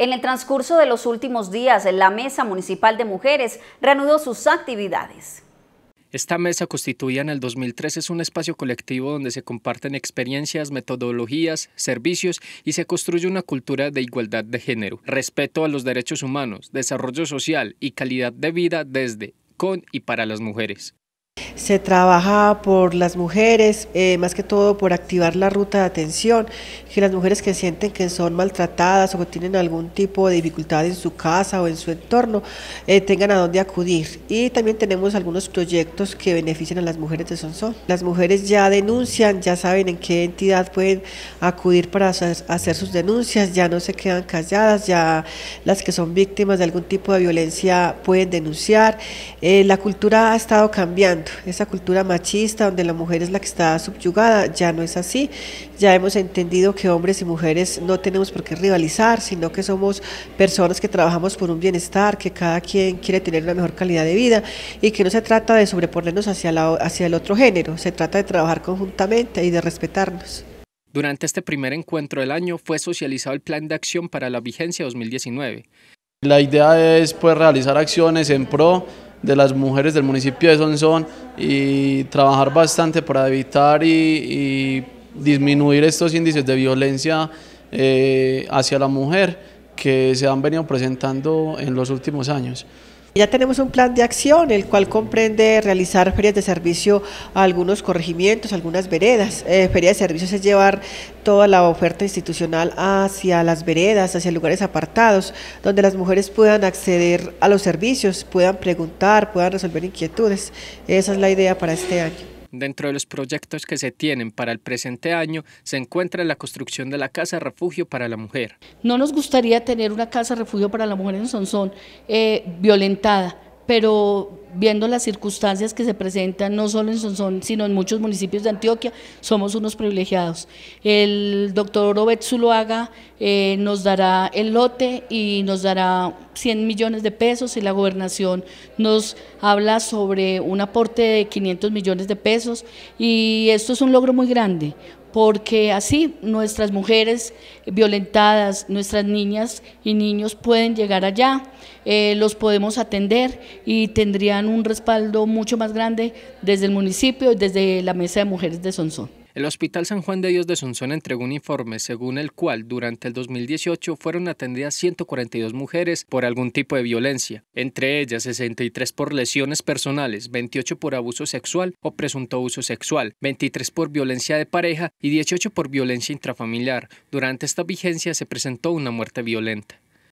En el transcurso de los últimos días, la Mesa Municipal de Mujeres reanudó sus actividades. Esta mesa constituida en el 2013 es un espacio colectivo donde se comparten experiencias, metodologías, servicios y se construye una cultura de igualdad de género, respeto a los derechos humanos, desarrollo social y calidad de vida desde, con y para las mujeres se trabaja por las mujeres, eh, más que todo por activar la ruta de atención, que las mujeres que sienten que son maltratadas o que tienen algún tipo de dificultad en su casa o en su entorno, eh, tengan a dónde acudir. Y también tenemos algunos proyectos que benefician a las mujeres de Sonsón. Las mujeres ya denuncian, ya saben en qué entidad pueden acudir para hacer sus denuncias, ya no se quedan calladas, ya las que son víctimas de algún tipo de violencia pueden denunciar. Eh, la cultura ha estado cambiando esa cultura machista donde la mujer es la que está subyugada, ya no es así. Ya hemos entendido que hombres y mujeres no tenemos por qué rivalizar, sino que somos personas que trabajamos por un bienestar, que cada quien quiere tener una mejor calidad de vida y que no se trata de sobreponernos hacia, el otro género, se trata de trabajar conjuntamente y de respetarnos. Durante este primer encuentro del año fue socializado el plan de acción para la vigencia 2019. La idea es pues, realizar acciones en pro de las mujeres del municipio de Sonzón y trabajar bastante para evitar y, disminuir estos índices de violencia eh, hacia la mujer que se han venido presentando en los últimos años. Ya tenemos un plan de acción, el cual comprende realizar ferias de servicio a algunos corregimientos, algunas veredas. Ferias eh, feria de servicios es llevar toda la oferta institucional hacia las veredas, hacia lugares apartados, donde las mujeres puedan acceder a los servicios, puedan preguntar, puedan resolver inquietudes. Esa es la idea para este año. Dentro de los proyectos que se tienen para el presente año se encuentra la construcción de la Casa Refugio para la Mujer. No nos gustaría tener una Casa Refugio para la Mujer en Sonsón eh, violentada, pero viendo las circunstancias que se presentan no solo en Sonsón, sino en muchos municipios de Antioquia, somos unos privilegiados. El doctor Obed eh, nos dará el lote y nos dará 100 millones de pesos y la gobernación nos habla sobre un aporte de 500 millones de pesos y esto es un logro muy grande porque así nuestras mujeres violentadas, nuestras niñas y niños pueden llegar allá, eh, los podemos atender y tendrían un respaldo mucho más grande desde el municipio y desde la Mesa de Mujeres de Sonsón. El Hospital San Juan de Dios de Sonsón entregó un informe según el cual durante el 2018 fueron atendidas 142 mujeres por algún tipo de violencia, entre ellas 63 por lesiones personales, 28 por abuso sexual o presunto abuso sexual, 23 por violencia de pareja y 18 por violencia intrafamiliar. Durante esta vigencia se presentó una muerte violenta.